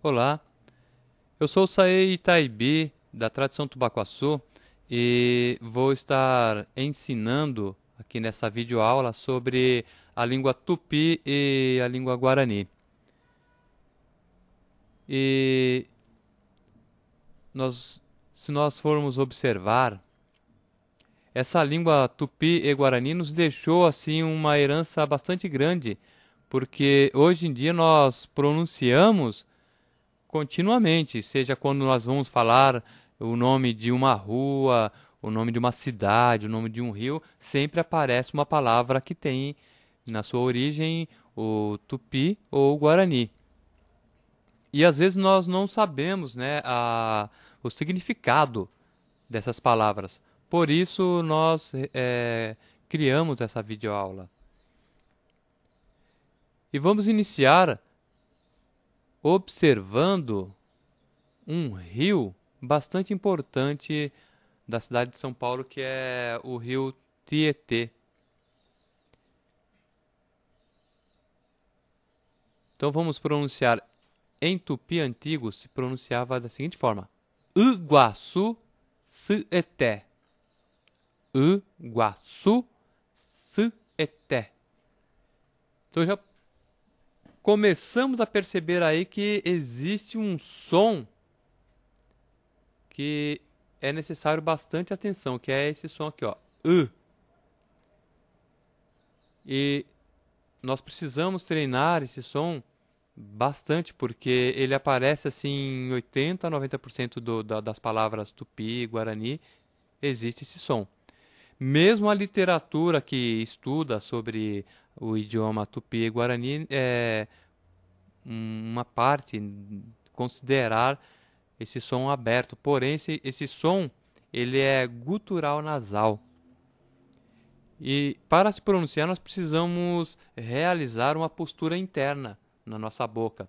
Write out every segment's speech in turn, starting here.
Olá, eu sou o Sae Itaibi, da tradição Tubacuaçu, e vou estar ensinando aqui nessa videoaula sobre a língua tupi e a língua guarani. E nós, se nós formos observar, essa língua tupi e guarani nos deixou assim uma herança bastante grande, porque hoje em dia nós pronunciamos continuamente, seja quando nós vamos falar o nome de uma rua, o nome de uma cidade, o nome de um rio, sempre aparece uma palavra que tem na sua origem o tupi ou o guarani. E às vezes nós não sabemos né, a, o significado dessas palavras. Por isso nós é, criamos essa videoaula. E vamos iniciar observando um rio bastante importante da cidade de São Paulo, que é o rio Tietê. Então vamos pronunciar em tupi antigo se pronunciava da seguinte forma: Iguaçu Sueté. Iguaçu Sueté. Então já começamos a perceber aí que existe um som que é necessário bastante atenção, que é esse som aqui, ó. E nós precisamos treinar esse som bastante, porque ele aparece assim em 80% a 90% do, da, das palavras tupi, guarani, existe esse som. Mesmo a literatura que estuda sobre o idioma tupi e guarani é uma parte considerar esse som aberto. Porém, esse, esse som ele é gutural nasal. E para se pronunciar, nós precisamos realizar uma postura interna na nossa boca.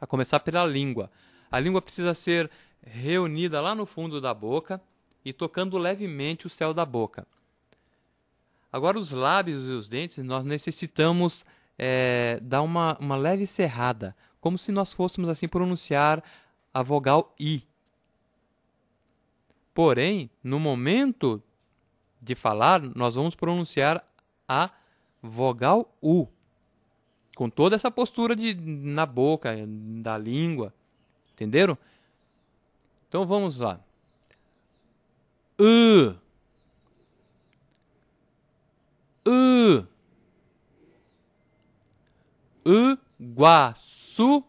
A começar pela língua. A língua precisa ser reunida lá no fundo da boca e tocando levemente o céu da boca. Agora, os lábios e os dentes, nós necessitamos é, dar uma, uma leve serrada, como se nós fôssemos assim pronunciar a vogal I. Porém, no momento de falar, nós vamos pronunciar a vogal U. Com toda essa postura de, na boca, da língua. Entenderam? Então vamos lá. Uh. U. Uguaçu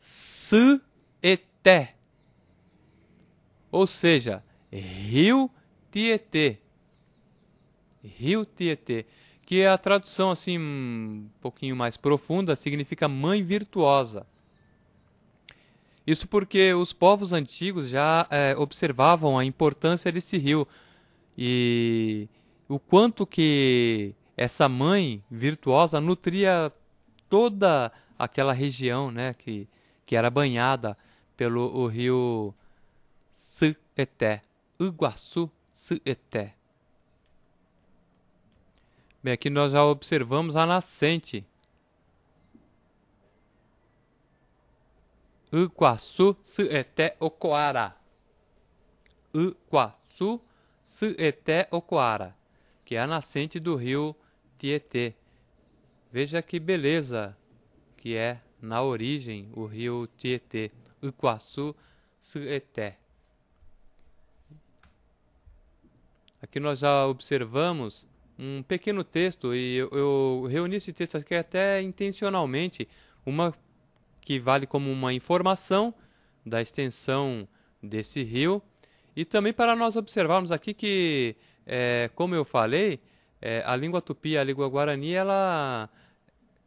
Sueté. Ou seja, Rio Tietê. Rio Tietê. Que é a tradução, assim, um pouquinho mais profunda, significa mãe virtuosa. Isso porque os povos antigos já é, observavam a importância desse rio. E o quanto que essa mãe virtuosa nutria toda aquela região, né, que, que era banhada pelo o rio Sueté, Iguaçu Sueté. Bem, aqui nós já observamos a nascente. Iguaçu Sueté Ocoara. Iguaçu Sueté Ocoara que é a nascente do rio Tietê. Veja que beleza que é, na origem, o rio Tietê, Iguaçu Sueté. Aqui nós já observamos um pequeno texto e eu, eu reuni esse texto aqui até intencionalmente, uma que vale como uma informação da extensão desse rio e também para nós observarmos aqui que é, como eu falei, é, a língua tupi, a língua guarani, ela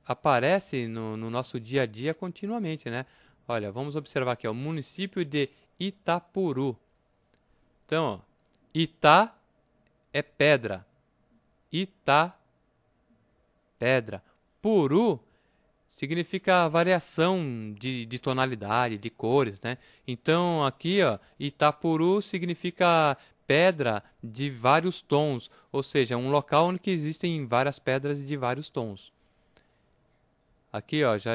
aparece no, no, nosso dia a dia continuamente, né? Olha, vamos observar aqui, ó, o município de Itapuru. Então, ó, Ita é pedra. Ita, pedra. Puru significa variação de, de, tonalidade, de cores, né? Então aqui, ó, Itapuru significa pedra de vários tons, ou seja, um local onde existem várias pedras de vários tons. Aqui, ó, já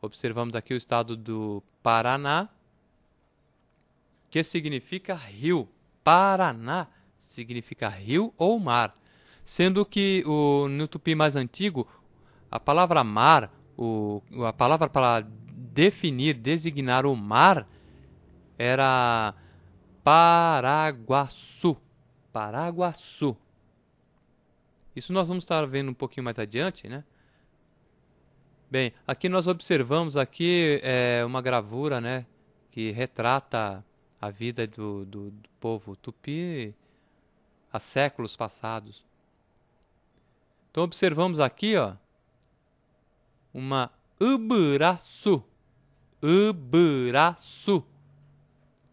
observamos aqui o estado do Paraná, que significa rio. Paraná significa rio ou mar, sendo que o, no tupi mais antigo, a palavra mar, o, a palavra para definir, designar o mar era Paraguaçu. Paraguaçu. Isso nós vamos estar vendo um pouquinho mais adiante, né? Bem, aqui nós observamos aqui é, uma gravura, né, que retrata a vida do, do, do povo tupi há séculos passados. Então observamos aqui, ó, uma uburaçu, uburaçu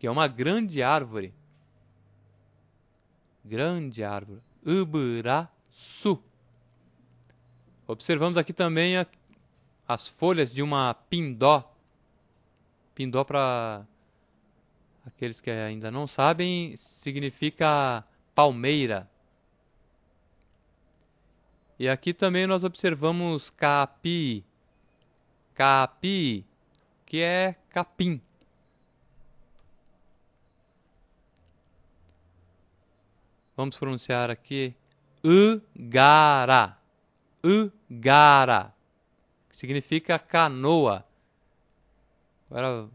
que é uma grande árvore. Grande árvore. Uburaçu. Observamos aqui também a, as folhas de uma pindó. Pindó, para aqueles que ainda não sabem, significa palmeira. E aqui também nós observamos capi. Capi, que é capim. Vamos pronunciar aqui Ugara. Ugara. Que significa canoa. Agora,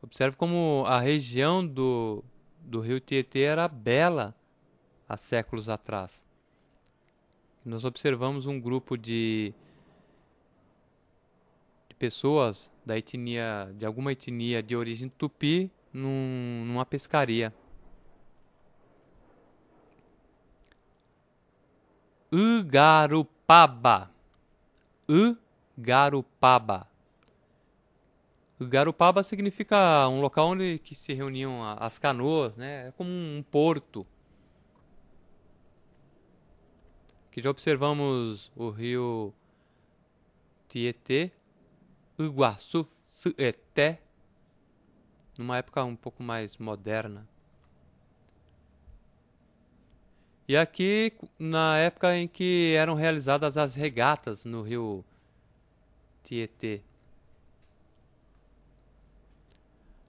observe como a região do, do rio Tietê era bela há séculos atrás. Nós observamos um grupo de, de pessoas da etnia, de alguma etnia de origem tupi, num, numa pescaria. Ugarupaba. Ugarupaba. Ugarupaba significa um local onde que se reuniam as canoas, né? É como um porto. Que já observamos o rio Tietê, Iguaçu, Tietê, numa época um pouco mais moderna. E aqui, na época em que eram realizadas as regatas no rio Tietê.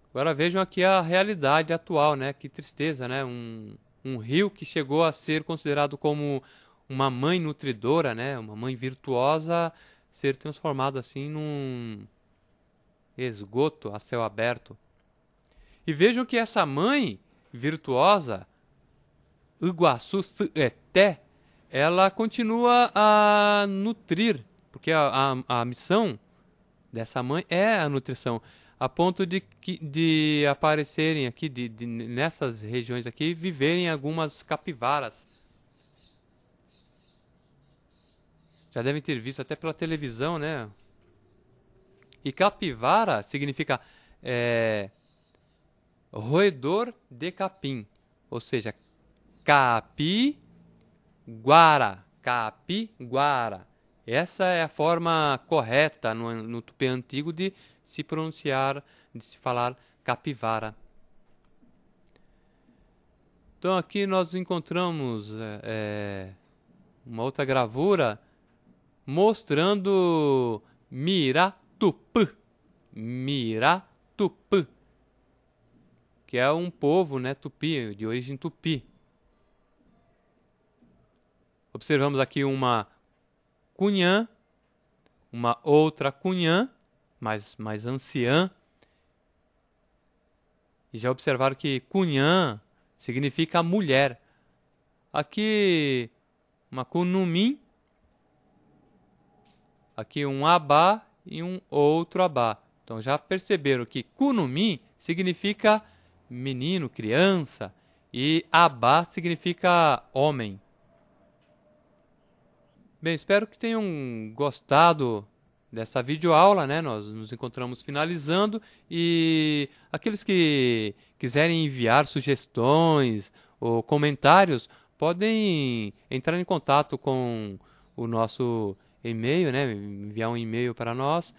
Agora vejam aqui a realidade atual, né? Que tristeza, né? Um, um rio que chegou a ser considerado como uma mãe nutridora, né? Uma mãe virtuosa, ser transformado assim num esgoto a céu aberto. E vejam que essa mãe virtuosa Iguaçu Sueté, ela continua a nutrir, porque a, a, a, missão dessa mãe é a nutrição, a ponto de, de aparecerem aqui, de, de nessas regiões aqui, viverem algumas capivaras. Já devem ter visto até pela televisão, né? E capivara significa é, roedor de capim, ou seja, capiguara, capiguara. Essa é a forma correta no, no antigo de se pronunciar, de se falar capivara. Então aqui nós encontramos é, é uma outra gravura mostrando Miratup, Miratup, que é um povo, né, tupi, de origem tupi observamos aqui uma cunhã, uma outra cunhã, mais, mais anciã. E já observaram que cunhã significa mulher. Aqui uma kunumin, aqui um abá e um outro abá. Então já perceberam que kunumin significa menino, criança, e abá significa homem. Bem, espero que tenham gostado dessa videoaula, né? Nós nos encontramos finalizando e aqueles que quiserem enviar sugestões ou comentários podem entrar em contato com o nosso e-mail, né? Enviar um e-mail para nós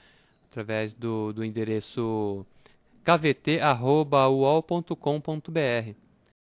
através do, do endereço kvt@uol.com.br.